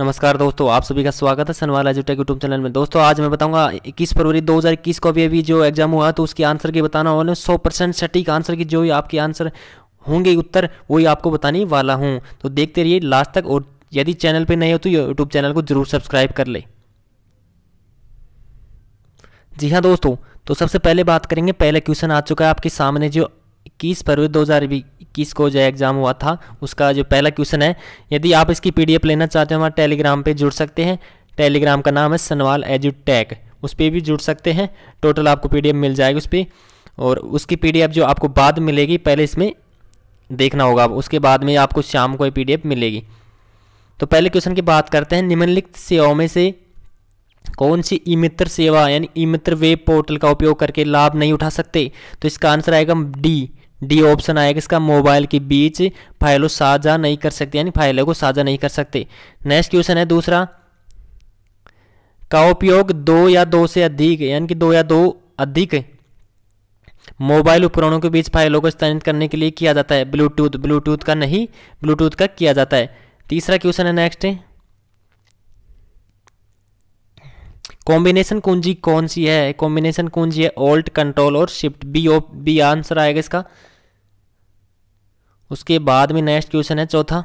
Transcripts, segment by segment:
नमस्कार दोस्तों आप सभी का स्वागत है सनवाला जो टेक यूट्यूब चैनल में दोस्तों आज मैं बताऊंगा 21 फरवरी 2021 को भी अभी जो एग्जाम हुआ तो उसकी आंसर की बताना वाले सौ परसेंट सटीक आंसर की जो आपकी आंसर होंगे उत्तर वही आपको बताने वाला हूँ तो देखते रहिए लास्ट तक और यदि चैनल पर नहीं हो तो यूट्यूब चैनल को जरूर सब्सक्राइब कर ले जी हाँ दोस्तों तो सबसे पहले बात करेंगे पहला क्वेश्चन आ चुका है आपके सामने जो इक्कीस फरवरी दो इक्कीस को जो एग्ज़ाम हुआ था उसका जो पहला क्वेश्चन है यदि आप इसकी पी लेना चाहते हो हमारे टेलीग्राम पर जुड़ सकते हैं टेलीग्राम का नाम है सनवाल टैग उस पर भी जुड़ सकते हैं टोटल आपको पीडीएफ मिल जाएगी उस पर और उसकी पीडीएफ जो आपको बाद मिलेगी पहले इसमें देखना होगा उसके बाद में आपको शाम को पीडीएफ मिलेगी तो पहले क्वेश्चन की बात करते हैं निम्नलिखित सेवाओं में से कौन सी ई मित्र सेवा यानी ई मित्र वेब पोर्टल का उपयोग करके लाभ नहीं उठा सकते तो इसका आंसर आएगा डी डी ऑप्शन आएगा इसका मोबाइल के बीच फाइलों साझा नहीं कर सकते यानी फाइलों को साझा नहीं कर सकते नेक्स्ट क्वेश्चन है दूसरा का उपयोग दो या दो से अधिक यानी कि दो या दो अधिक मोबाइल उपकरणों के बीच फाइलों को स्थानित करने के लिए किया जाता है ब्लूटूथ ब्लूटूथ का नहीं ब्लूटूथ का किया जाता है तीसरा क्वेश्चन है नेक्स्ट कॉम्बिनेशन कुंजी कौन सी है कॉम्बिनेशन कुंजी है ओल्ट कंट्रोल और shift B O B answer आएगा इसका उसके बाद में नेक्स्ट क्वेश्चन है चौथा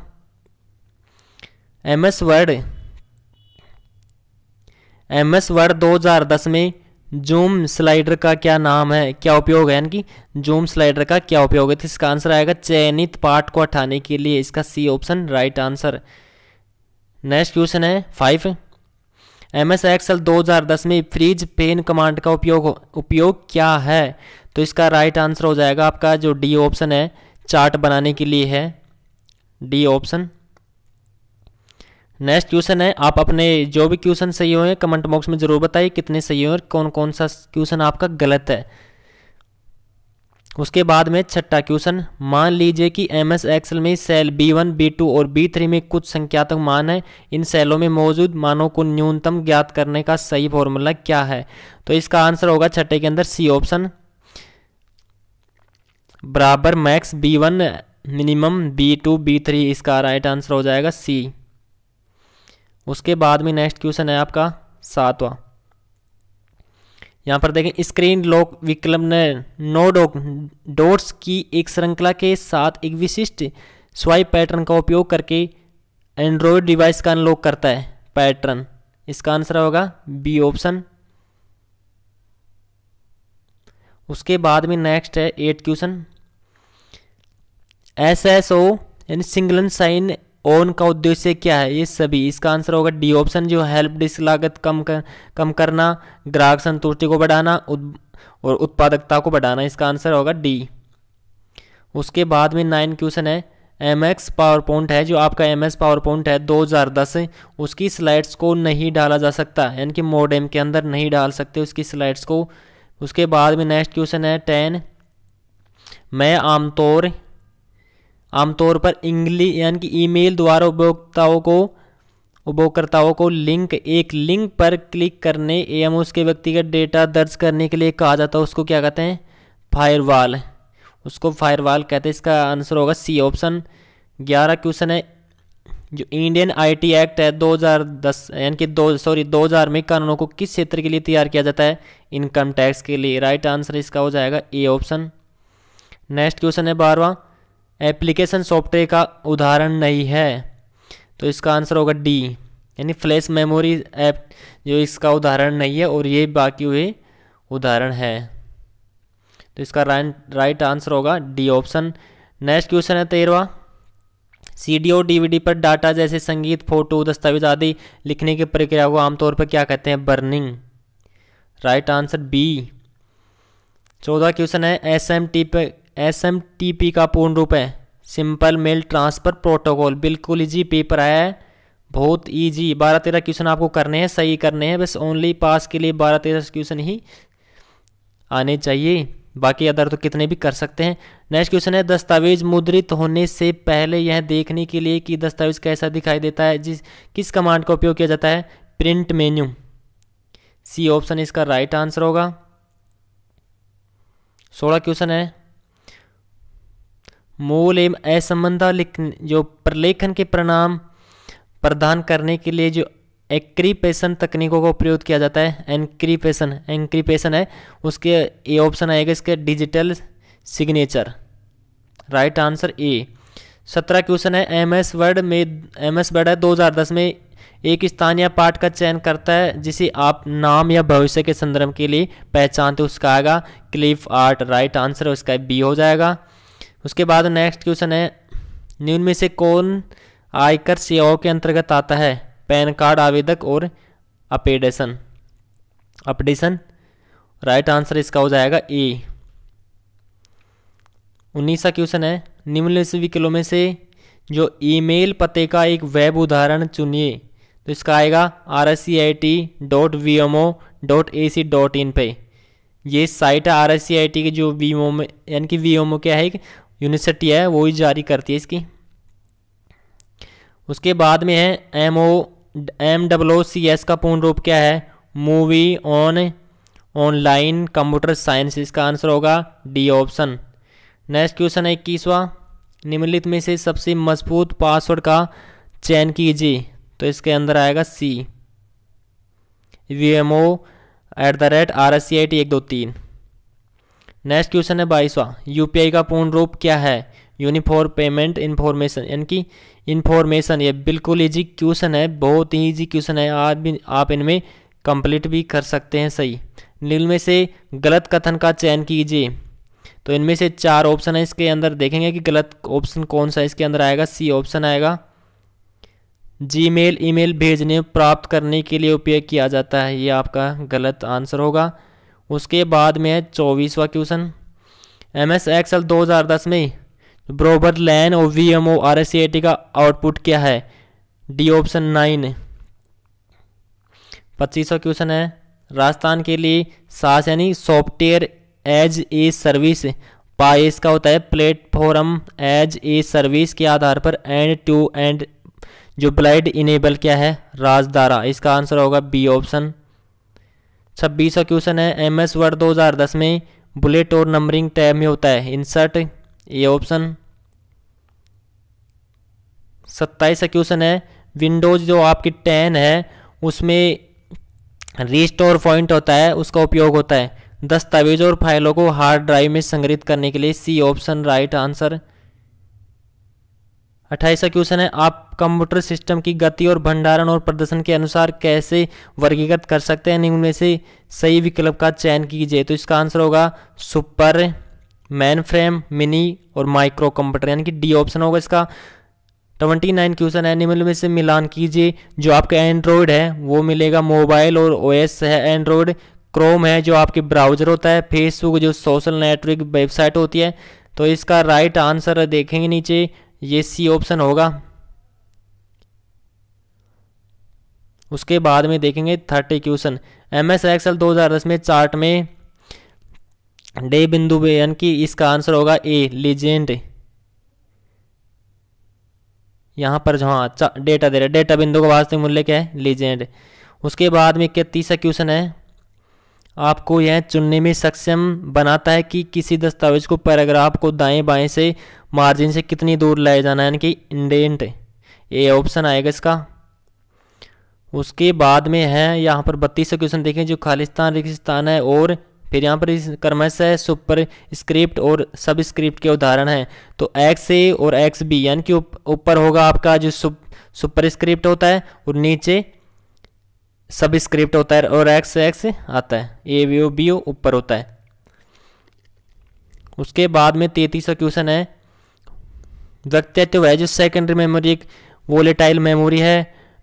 एमएस वर्ड एमएस वर्ड 2010 में जूम स्लाइडर का क्या नाम है क्या उपयोग है यानी जूम स्लाइडर का क्या उपयोग है तो इसका आंसर आएगा चयनित पार्ट को हटाने के लिए इसका C option right answer next question है फाइव एम एस एक्सएल दो हजार दस में फ्रीज पेन कमांड का उपयोग उपयोग क्या है तो इसका राइट आंसर हो जाएगा आपका जो डी ऑप्शन है चार्ट बनाने के लिए है डी ऑप्शन नेक्स्ट क्वेश्चन है आप अपने जो भी क्वेश्चन सही हुए कमेंट बॉक्स में जरूर बताइए कितने सही हुए और कौन कौन सा क्वेश्चन आपका गलत है उसके बाद में छठा क्वेश्चन मान लीजिए कि एम एस एक्सल में cell B one B two और बी थ्री में कुछ संख्यात्मक मान है इन सेलों में मौजूद मानों को न्यूनतम ज्ञात करने का सही फॉर्मूला क्या है तो इसका आंसर होगा छठे के अंदर सी ऑप्शन बराबर max B one minimum B two B three इसका राइट आंसर हो जाएगा सी उसके बाद में नेक्स्ट क्वेश्चन है आपका सातवां यहाँ पर देखें स्क्रीन लॉक विकल्प ने नो डॉक की एक श्रृंखला के साथ एक विशिष्ट स्वाइप पैटर्न का उपयोग करके एंड्रॉयड डिवाइस का अनलॉक करता है पैटर्न इसका आंसर होगा बी ऑप्शन उसके बाद में नेक्स्ट है eight question S S O यानी सिंगलन साइन ओन का उद्देश्य क्या है ये सभी इसका आंसर होगा डी ऑप्शन जो हेल्प डिस्क लागत कम कर, कम करना ग्राहक संतुष्टि को बढ़ाना उद, और उत्पादकता को बढ़ाना इसका आंसर होगा डी उसके बाद में नाइन क्वेश्चन है एम एक्स पावर पॉइंट है जो आपका एम एस पावर पॉइंट है 2010 उसकी स्लाइड्स को नहीं डाला जा सकता यानी कि मोडेम के अंदर नहीं डाल सकते उसकी स्लाइड्स को उसके बाद में नेक्स्ट क्वेश्चन है टेन मैं आमतौर आमतौर पर इंग्ली यानी कि ईमेल द्वारा उपभोक्ताओं को उपभोक्ताओं को लिंक एक लिंक पर क्लिक करने एवं उसके व्यक्तिगत डेटा दर्ज करने के लिए कहा जाता है उसको क्या कहते हैं फायरवाल उसको फायरवाल कहते हैं इसका आंसर होगा सी ऑप्शन ग्यारह क्वेश्चन है जो इंडियन आईटी एक्ट है 2010 यानी कि दो सॉरी 2000 में कानूनों को किस क्षेत्र के लिए तैयार किया जाता है इनकम टैक्स के लिए राइट आंसर इसका हो जाएगा ए ऑप्शन नेक्स्ट क्वेश्चन है बारवा एप्लीकेशन सॉफ्टवेयर का उदाहरण नहीं है तो इसका आंसर होगा डी यानी फ्लैश मेमोरी ऐप जो इसका उदाहरण नहीं है और ये बाकी हुए उदाहरण है तो इसका राइट आंसर होगा डी ऑप्शन नेक्स्ट क्वेश्चन है तेरवा डी और डीवीडी पर डाटा जैसे संगीत फोटो दस्तावेज आदि लिखने की प्रक्रिया को आमतौर पर क्या कहते हैं बर्निंग राइट आंसर बी चौदह क्वेश्चन है एस एम टी पे एस एम टी पी का पूर्ण रूप है सिंपल मेल ट्रांसफ़र प्रोटोकॉल बिल्कुल इजी पेपर आया है बहुत इजी बारह तेरह क्वेश्चन आपको करने हैं सही करने हैं बस ओनली पास के लिए बारह तेरह क्वेश्चन ही आने चाहिए बाकी अदर तो कितने भी कर सकते हैं नेक्स्ट क्वेश्चन है दस्तावेज मुद्रित होने से पहले यह देखने के लिए कि दस्तावेज कैसा दिखाई देता है जिस किस कमांड का उपयोग किया जाता है प्रिंट मेन्यू सी ऑप्शन इसका राइट आंसर होगा सोलह क्वेश्चन है मूल एवं असंबंधा लिख जो प्रलेखन के परिणाम प्रदान करने के लिए जो एक्रीपेशन तकनीकों का प्रयोग किया जाता है एनक्रीपेशन एंक्रीपेशन है उसके ए ऑप्शन आएगा इसके digital signature right answer A सत्रह क्वेश्चन है एम एस वर्ड में एम एस वर्ड है 2010 में एक स्थान या पाठ का चयन करता है जिसे आप नाम या भविष्य के संदर्भ के लिए पहचानते उसका आएगा क्लिफ आर्ट राइट आंसर उसका बी हो जाएगा उसके बाद नेक्स्ट क्वेश्चन है निम्न में से कौन आयकर सेवाओं के अंतर्गत आता है पैन कार्ड आवेदक और अपेडेशन अपडेशन राइट आंसर इसका हो जाएगा ए उन्नीस क्वेश्चन है निम्नलिखित विकलों में से जो ईमेल पते का एक वेब उदाहरण चुनिए तो इसका आएगा R S C I T dot V M O dot A C dot in पे ये साइट है R S C I T के जो वी एम ओ में यानी कि वी एम ओ क्या है एक यूनिवर्सिटी है वो ही जारी करती है इसकी उसके बाद में है M O M W C S का पूर्ण रूप क्या है movie on online computer science इसका आंसर होगा डी ऑप्शन नेक्स्ट क्वेश्चन है इक्कीसवा निम्नलिखित में से सबसे मजबूत पासवर्ड का चयन कीजिए तो इसके अंदर आएगा C V M O at the rate R S C I T एक दो तीन नेक्स्ट क्वेश्चन है बाईसवा यूपीआई का पूर्ण रूप क्या है यूनिफॉर्म पेमेंट इन्फॉर्मेशन यानी कि इन्फॉर्मेशन ये बिल्कुल ईजी क्वेश्चन है बहुत ही ईजी क्वेश्चन है आप भी आप इनमें कंप्लीट भी कर सकते हैं सही निम्न में से गलत कथन का चयन कीजिए तो इनमें से चार ऑप्शन है इसके अंदर देखेंगे कि गलत ऑप्शन कौन सा इसके अंदर आएगा सी ऑप्शन आएगा जीमेल ईमेल भेजने प्राप्त करने के लिए उपयोग किया जाता है ये आपका गलत आंसर होगा उसके बाद में है चौबीसवा क्वेश्चन एम एस एक्सएल दो हज़ार दस में ब्रोबर लैन और V M O R S C का आउटपुट क्या है डी ऑप्शन नाइन पच्चीसवा क्वेश्चन है राजस्थान के लिए सास यानी सॉफ्टवेयर एज ए सर्विस पाए इसका होता है प्लेटफॉर्म एज ए सर्विस के आधार पर एंड टू एंड जो ब्लाइड इनेबल क्या है राजदारा इसका आंसर होगा बी ऑप्शन छब्बीसवा क्वेश्चन है एम एस वर्ड दो में बुलेट और नंबरिंग टैब में होता है इंसर्ट ये ऑप्शन सत्ताईसवा क्वेश्चन है विंडोज जो आपकी टेन है उसमें रिस्टोर पॉइंट होता है उसका उपयोग होता है दस्तावेजों और फाइलों को हार्ड ड्राइव में संग्रहित करने के लिए सी ऑप्शन राइट आंसर अट्ठाईसवा क्वेश्चन है आप कंप्यूटर सिस्टम की गति और भंडारण और प्रदर्शन के अनुसार कैसे वर्गीकृत कर सकते हैं उनमें से सही विकल्प का चयन कीजिए तो इसका आंसर होगा सुपर मैन फ्रेम मिनी और माइक्रो कंप्यूटर यानी कि डी ऑप्शन होगा इसका ट्वेंटी नाइन क्वेश्चन एनिमल में से मिलान कीजिए जो आपका एंड्रॉयड है वो मिलेगा मोबाइल और ओएस है एंड्रॉयड क्रोम है जो आपके ब्राउजर होता है फेसबुक जो सोशल नेटवर्क वेबसाइट होती है तो इसका राइट आंसर देखेंगे नीचे ये सी ऑप्शन होगा उसके बाद में देखेंगे thirty question M S Excel दो हजार दस में चार्ट में डे बिंदु बेन की इसका आंसर होगा ए लीजेंड यहां पर जो हाँ डेटा दे रहा है डेटा बिंदु का वास्तविक मूल्य क्या है लीजेंड उसके बाद में तीसरा क्वेश्चन है आपको यह चुनने में सक्षम बनाता है कि किसी दस्तावेज को पैराग्राफ को दाएं बाएं से मार्जिन से कितनी दूर लाए जाना है यानी कि इंडेंट ये ऑप्शन आएगा इसका उसके बाद में है यहाँ पर बत्तीस क्वेश्चन देखें जो खालिस्तान रेगिस्तान है और फिर यहाँ पर इस क्रमश है सुपर स्क्रिप्ट और सब स्क्रिप्ट के उदाहरण हैं तो एक्स ए और एक्स बी यानी कि ऊपर उप, होगा आपका जो सुप सुपर स्क्रिप्ट होता है और नीचे सब स्क्रिप्ट होता है और एक्स एक्स आता है A V O B O ऊपर होता है उसके बाद में तैतीसवा क्वेश्चन है व्यक्तित्व है जो सेकेंडरी मेमोरी एक वोलेटाइल मेमोरी है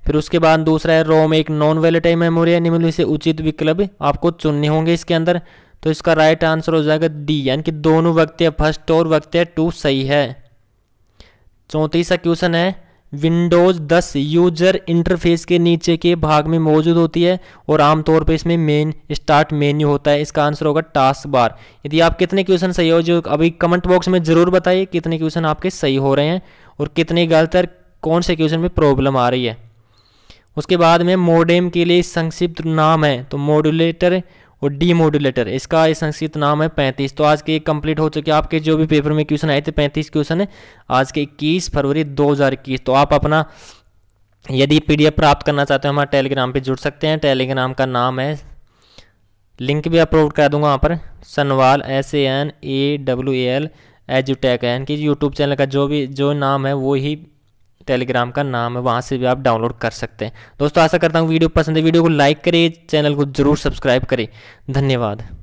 फिर उसके बाद दूसरा है रोम एक नॉन वोलेटाइल मेमोरी है निम्न से उचित विकल्प आपको चुनने होंगे इसके अंदर तो इसका राइट आंसर हो जाएगा डी यानी कि दोनों वक्त फर्स्ट और वक्त टू सही है चौंतीसवा क्वेश्चन है विंडोज 10 यूजर इंटरफेस के नीचे के भाग में मौजूद होती है और आमतौर पर इसमें मेन स्टार्ट मेन्यू होता है इसका आंसर होगा टास्क बार यदि आप कितने क्वेश्चन सही हो जो अभी कमेंट बॉक्स में जरूर बताइए कितने क्वेश्चन आपके सही हो रहे हैं और कितने गलत है कौन से क्वेश्चन में प्रॉब्लम आ रही है उसके बाद में मोडेम के लिए संक्षिप्त नाम है तो मोडुलेटर और डी मोडुलेटर इसका इस संस्कृत नाम है पैंतीस तो आज के ये कंप्लीट हो चुके आपके जो भी पेपर में क्वेश्चन आए थे पैंतीस क्वेश्चन है आज के इक्कीस फरवरी दो हज़ार इक्कीस तो आप अपना यदि पीडीएफ प्राप्त करना चाहते हो हमारे टेलीग्राम पे जुड़ सकते हैं टेलीग्राम का नाम है लिंक भी अपलोड कर दूंगा वहाँ पर Sanwal S A N A W L एजुटेक है कि यूट्यूब चैनल का जो भी जो नाम है वो ही टेलीग्राम का नाम है वहाँ से भी आप डाउनलोड कर सकते हैं दोस्तों आशा करता हूँ वीडियो पसंद है वीडियो को लाइक करें चैनल को ज़रूर सब्सक्राइब करें धन्यवाद